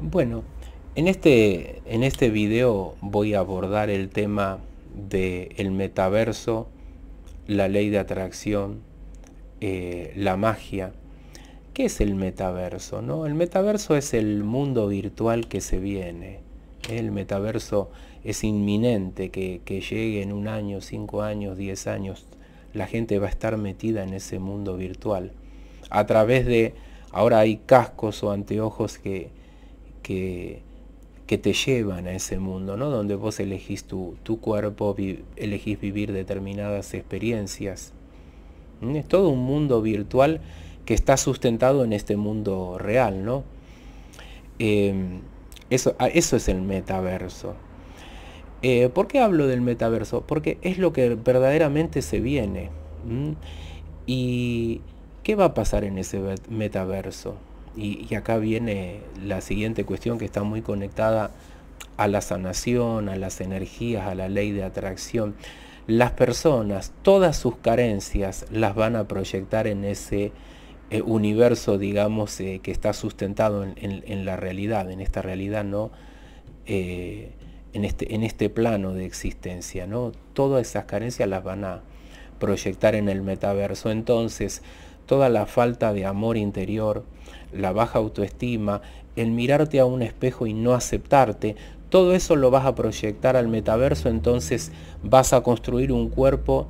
Bueno, en este, en este video voy a abordar el tema del el metaverso, la ley de atracción, eh, la magia. ¿Qué es el metaverso? No? El metaverso es el mundo virtual que se viene. El metaverso es inminente, que llegue en un año, cinco años, diez años. La gente va a estar metida en ese mundo virtual. A través de, ahora hay cascos o anteojos que, que, te llevan a ese mundo, ¿no? Donde vos elegís tu, cuerpo, elegís vivir determinadas experiencias. Mm, es todo un mundo virtual que está sustentado en este mundo real, ¿no? Em, eso, ah, eso es el metaverso. Eh, ¿Por qué hablo del metaverso? Porque es lo que verdaderamente se viene. Mm, ¿Y qué va a pasar en ese metaverso? y, acá viene la siguiente cuestión que está muy conectada a la sanación, a las energías, a la ley de atracción. Las personas, todas sus carencias las van a proyectar en ese eh, universo, digamos, eh, que está sustentado en, la realidad, en esta realidad, ¿no? Eh, en, este, en este plano de existencia, ¿no? Todas esas carencias las van a proyectar en el metaverso. Entonces, toda la falta de amor interior, la baja autoestima, el mirarte a un espejo y no aceptarte, todo eso lo vas a proyectar al metaverso, entonces vas a construir un cuerpo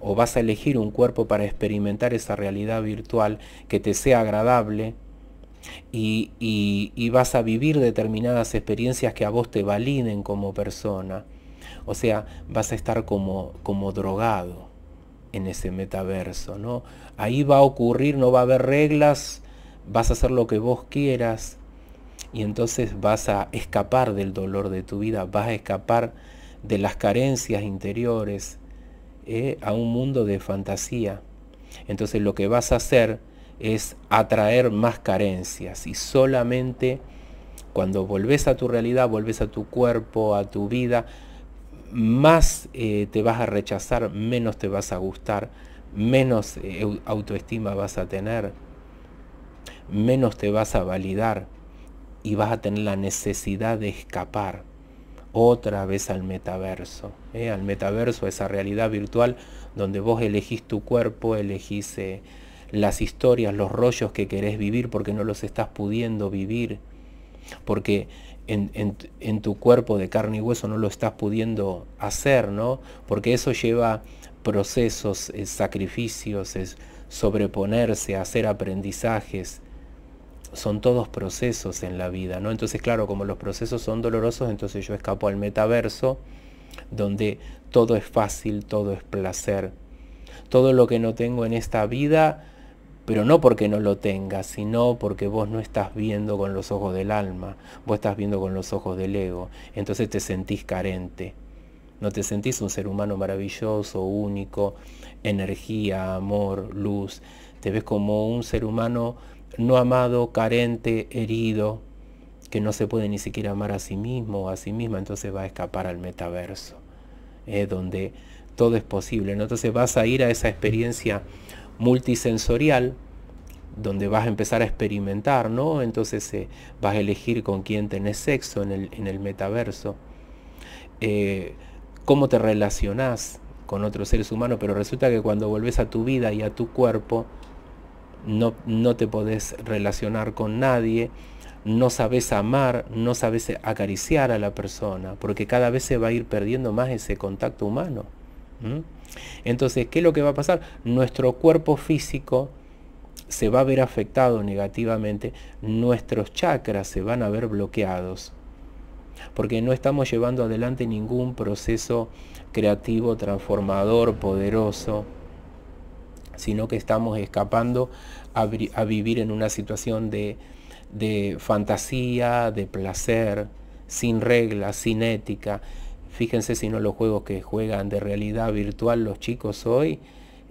o vas a elegir un cuerpo para experimentar esa realidad virtual que te sea agradable y, y, vas a vivir determinadas experiencias que a vos te validen como persona. O sea, vas a estar como, como drogado en ese metaverso, ¿no? Ahí va a ocurrir, no va a haber reglas, vas a hacer lo que vos quieras y entonces vas a escapar del dolor de tu vida, vas a escapar de las carencias interiores eh, a un mundo de fantasía. Entonces lo que vas a hacer es atraer más carencias y solamente cuando volvés a tu realidad, volvés a tu cuerpo, a tu vida, más eh, te vas a rechazar, menos te vas a gustar, menos eh, autoestima vas a tener menos te vas a validar y vas a tener la necesidad de escapar otra vez al metaverso, ¿eh? al metaverso, esa realidad virtual donde vos elegís tu cuerpo, elegís eh, las historias, los rollos que querés vivir porque no los estás pudiendo vivir, porque en, en, tu cuerpo de carne y hueso no lo estás pudiendo hacer, ¿no? Porque eso lleva procesos, eh, sacrificios, sacrificios, sobreponerse, hacer aprendizajes, son todos procesos en la vida, ¿no? Entonces, claro, como los procesos son dolorosos, entonces yo escapo al metaverso, donde todo es fácil, todo es placer. Todo lo que no tengo en esta vida, pero no porque no lo tengas, sino porque vos no estás viendo con los ojos del alma, vos estás viendo con los ojos del ego, entonces te sentís carente. No te sentís un ser humano maravilloso, único, energía, amor, luz. Te ves como un ser humano no amado, carente, herido, que no se puede ni siquiera amar a sí mismo o a sí misma, entonces va a escapar al metaverso, eh, donde todo es posible. Entonces vas a ir a esa experiencia multisensorial, donde vas a empezar a experimentar, ¿no? Entonces eh, vas a elegir con quién tenés sexo en el, en metaverso, eh, cómo te relacionás con otros seres humanos, pero resulta que cuando volvés a tu vida y a tu cuerpo, no, no te podés relacionar con nadie, no sabes amar, no sabes acariciar a la persona, porque cada vez se va a ir perdiendo más ese contacto humano. Entonces, ¿qué es lo que va a pasar? Nuestro cuerpo físico se va a ver afectado negativamente, nuestros chakras se van a ver bloqueados, porque no estamos llevando adelante ningún proceso creativo, transformador, poderoso sino que estamos escapando a, vivir en una situación de, fantasía, de placer, sin reglas, sin ética. Fíjense si no los juegos que juegan de realidad virtual los chicos hoy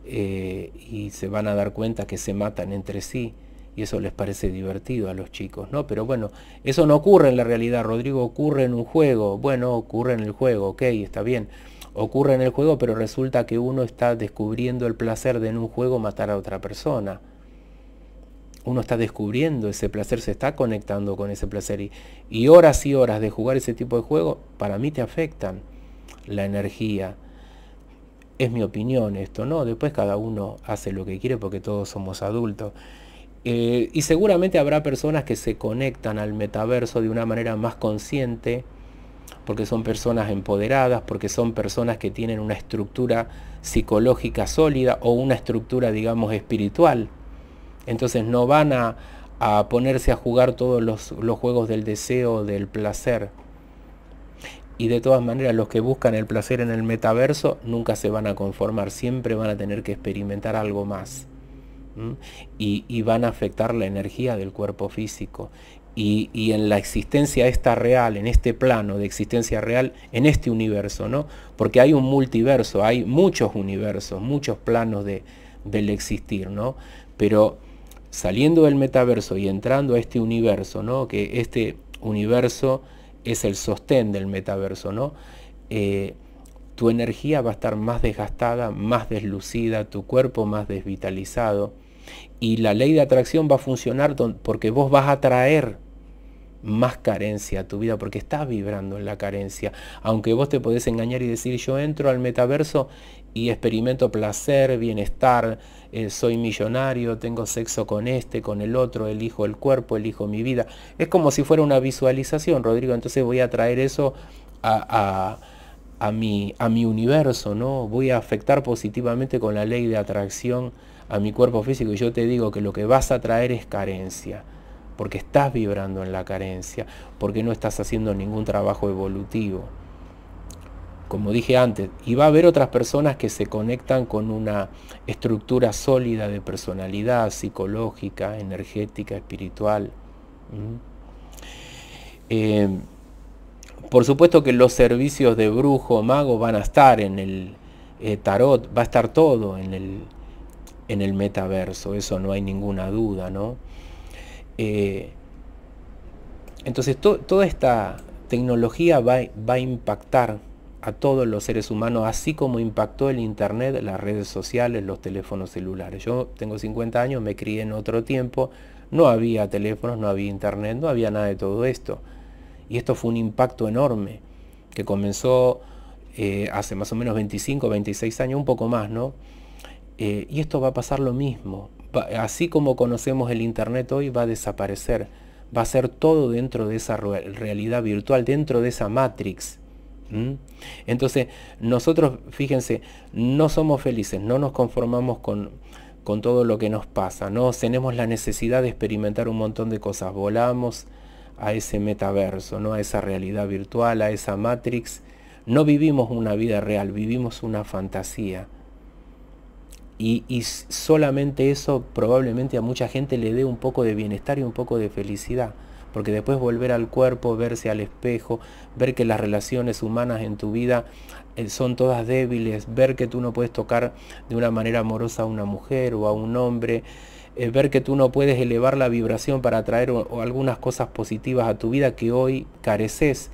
eh, y se van a dar cuenta que se matan entre sí y eso les parece divertido a los chicos, ¿no? Pero bueno, eso no ocurre en la realidad, Rodrigo, ocurre en un juego, bueno, ocurre en el juego, ok, está bien, ocurre en el juego, pero resulta que uno está descubriendo el placer de en un juego matar a otra persona. Uno está descubriendo ese placer, se está conectando con ese placer. Y, y horas y horas de jugar ese tipo de juego, para mí te afectan la energía. Es mi opinión esto, ¿no? Después cada uno hace lo que quiere porque todos somos adultos. Eh, y seguramente habrá personas que se conectan al metaverso de una manera más consciente, porque son personas empoderadas, porque son personas que tienen una estructura psicológica sólida o una estructura, digamos, espiritual. Entonces no van a, ponerse a jugar todos los, juegos del deseo, del placer. Y de todas maneras, los que buscan el placer en el metaverso nunca se van a conformar, siempre van a tener que experimentar algo más. Y, y van a afectar la energía del cuerpo físico y, en la existencia esta real, en este plano de existencia real, en este universo, ¿no? Porque hay un multiverso, hay muchos universos, muchos planos de, del existir, ¿no? Pero saliendo del metaverso y entrando a este universo, ¿no? Que este universo es el sostén del metaverso, ¿no? Eh, tu energía va a estar más desgastada, más deslucida, tu cuerpo más desvitalizado. Y la ley de atracción va a funcionar porque vos vas a atraer más carencia a tu vida, porque estás vibrando en la carencia. Aunque vos te podés engañar y decir, yo entro al metaverso y experimento placer, bienestar, eh, soy millonario, tengo sexo con este, con el otro, elijo el cuerpo, elijo mi vida. Es como si fuera una visualización, Rodrigo, entonces voy a traer eso a, a, mi, a mi universo, ¿no? Voy a afectar positivamente con la ley de atracción a mi cuerpo físico y yo te digo que lo que vas a traer es carencia porque estás vibrando en la carencia, porque no estás haciendo ningún trabajo evolutivo. Como dije antes, y va a haber otras personas que se conectan con una estructura sólida de personalidad psicológica, energética, espiritual. ¿Mm? Eh, por supuesto que los servicios de brujo o mago van a estar en el eh, tarot, va a estar todo en el, en el metaverso, eso no hay ninguna duda, ¿no? Eh, entonces toda esta tecnología va, a impactar a todos los seres humanos, así como impactó el Internet, las redes sociales, los teléfonos celulares. Yo tengo 50 años, me crié en otro tiempo, no había teléfonos, no había Internet, no había nada de todo esto. Y esto fue un impacto enorme que comenzó eh, hace más o menos 25, 26 años, un poco más, ¿no? Eh, y esto va a pasar lo mismo. así como conocemos el Internet hoy, va a desaparecer. Va a ser todo dentro de esa realidad virtual, dentro de esa matrix. Entonces, nosotros, fíjense, no somos felices, no nos conformamos con, con todo lo que nos pasa, no tenemos la necesidad de experimentar un montón de cosas, volamos a ese metaverso, ¿no? a esa realidad virtual, a esa matrix, no vivimos una vida real, vivimos una fantasía. Y, y, solamente eso probablemente a mucha gente le dé un poco de bienestar y un poco de felicidad. Porque después volver al cuerpo, verse al espejo, ver que las relaciones humanas en tu vida eh, son todas débiles, ver que tú no puedes tocar de una manera amorosa a una mujer o a un hombre, eh, ver que tú no puedes elevar la vibración para atraer algunas cosas positivas a tu vida que hoy careces.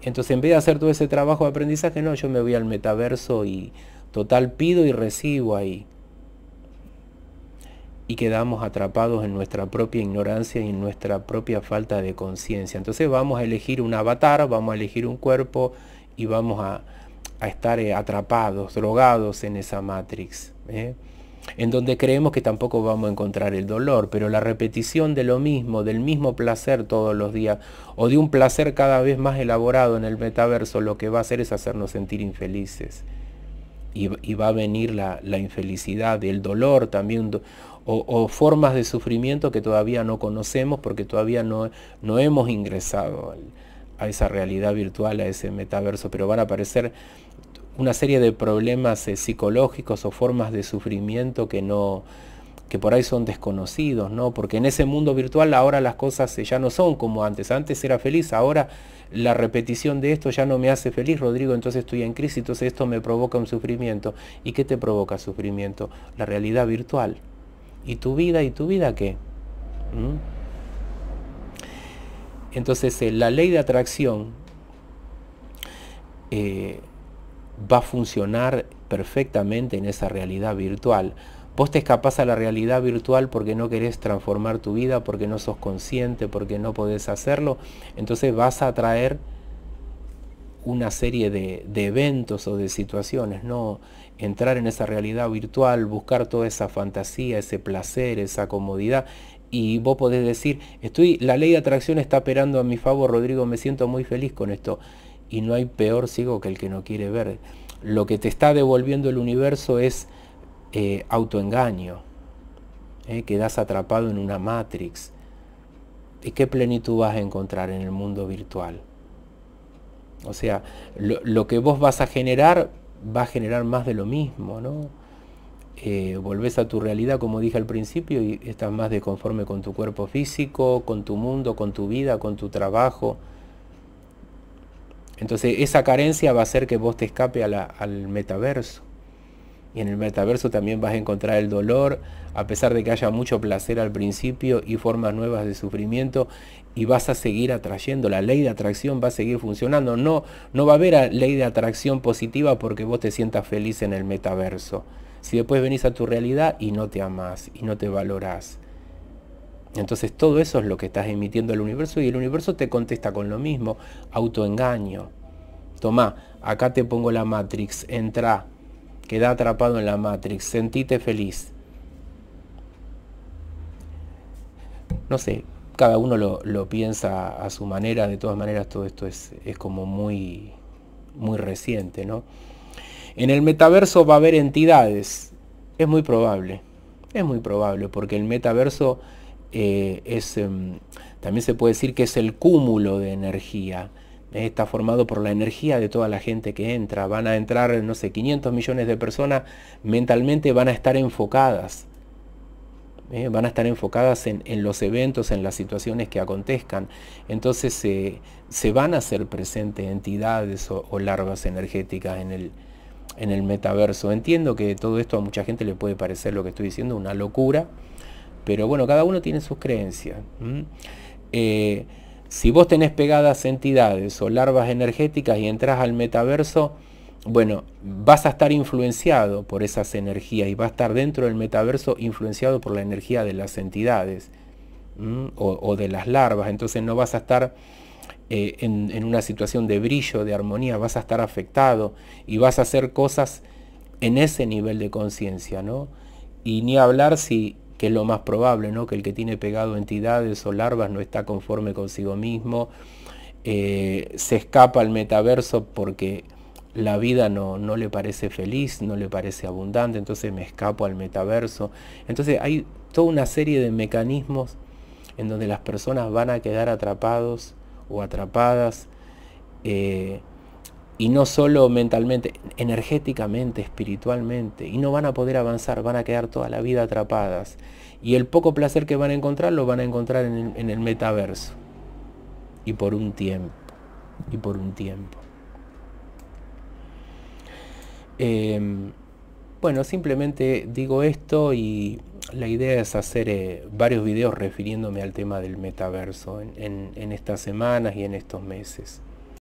Entonces en vez de hacer todo ese trabajo de aprendizaje, no, yo me voy al metaverso y Total pido y recibo ahí. Y quedamos atrapados en nuestra propia ignorancia y en nuestra propia falta de conciencia. Entonces vamos a elegir un avatar, vamos a elegir un cuerpo y vamos a, estar eh, atrapados, drogados en esa matrix. ¿eh? en donde creemos que tampoco vamos a encontrar el dolor, pero la repetición de lo mismo, del mismo placer todos los días, o de un placer cada vez más elaborado en el metaverso, lo que va a hacer es hacernos sentir infelices y, va a venir la, infelicidad, el dolor también, o, formas de sufrimiento que todavía no conocemos porque todavía no, hemos ingresado a esa realidad virtual, a ese metaverso, pero van a aparecer una serie de problemas eh, psicológicos o formas de sufrimiento que no, que por ahí son desconocidos, ¿no? Porque en ese mundo virtual ahora las cosas ya no son como antes. Antes era feliz, ahora la repetición de esto ya no me hace feliz, Rodrigo, entonces estoy en crisis, entonces esto me provoca un sufrimiento. ¿Y qué te provoca sufrimiento? La realidad virtual. ¿Y tu vida? ¿Y tu vida qué? ¿Mm? Entonces eh, la ley de atracción eh, va a funcionar perfectamente en esa realidad virtual Vos te escapás a la realidad virtual porque no querés transformar tu vida, porque no sos consciente, porque no podés hacerlo. Entonces vas a atraer una serie de, eventos o de situaciones, no entrar en esa realidad virtual, buscar toda esa fantasía, ese placer, esa comodidad. Y vos podés decir, estoy, la ley de atracción está operando a mi favor, Rodrigo, me siento muy feliz con esto. Y no hay peor ciego que el que no quiere ver. Lo que te está devolviendo el universo es eh, autoengaño, eh, quedas atrapado en una matrix. ¿Y qué plenitud vas a encontrar en el mundo virtual? O sea, lo, que vos vas a generar va a generar más de lo mismo, ¿no? Eh, volvés a tu realidad, como dije al principio, y estás más de conforme con tu cuerpo físico, con tu mundo, con tu vida, con tu trabajo. Entonces esa carencia va a hacer que vos te escape al metaverso. Y en el metaverso también vas a encontrar el dolor, a pesar de que haya mucho placer al principio y formas nuevas de sufrimiento, y vas a seguir atrayendo. La ley de atracción va a seguir funcionando. No, no va a haber ley de atracción positiva porque vos te sientas feliz en el metaverso. Si después venís a tu realidad y no te amás y no te valorás. Entonces todo eso es lo que estás emitiendo al universo y el universo te contesta con lo mismo, autoengaño. Tomá, acá te pongo la Matrix, entra, queda atrapado en la Matrix, sentite feliz. No sé, cada uno lo, piensa a su manera, de todas maneras todo esto es, como muy, muy reciente, ¿no? En el metaverso va a haber entidades, es muy probable, es muy probable, porque el metaverso eh, es, em, también se puede decir que es el cúmulo de energía, está formado por la energía de toda la gente que entra. Van a entrar, no sé, 500 millones de personas, mentalmente van a estar enfocadas. Eh, van a estar enfocadas en, los eventos, en las situaciones que acontezcan. Entonces eh, se van a hacer presentes entidades o, larvas energéticas en el, metaverso. Entiendo que todo esto a mucha gente le puede parecer lo que estoy diciendo una locura, pero bueno, cada uno tiene sus creencias. Si vos tenés pegadas entidades o larvas energéticas y entras al metaverso, bueno, vas a estar influenciado por esas energías y vas a estar dentro del metaverso influenciado por la energía de las entidades o, de las larvas. Entonces no vas a estar eh, en, en una situación de brillo, de armonía, vas a estar afectado y vas a hacer cosas en ese nivel de conciencia, ¿no? Y ni hablar si que es lo más probable, ¿no? que el que tiene pegado entidades o larvas no está conforme consigo mismo, eh, se escapa al metaverso porque la vida no, le parece feliz, no le parece abundante, entonces me escapo al metaverso. Entonces hay toda una serie de mecanismos en donde las personas van a quedar atrapados o atrapadas eh, y no solo mentalmente, energéticamente, espiritualmente, y no van a poder avanzar, van a quedar toda la vida atrapadas. Y el poco placer que van a encontrar lo van a encontrar en el, metaverso. Y por un tiempo, y por un tiempo. Em, bueno, simplemente digo esto y la idea es hacer eh, varios videos refiriéndome al tema del metaverso en estas semanas y en estos meses.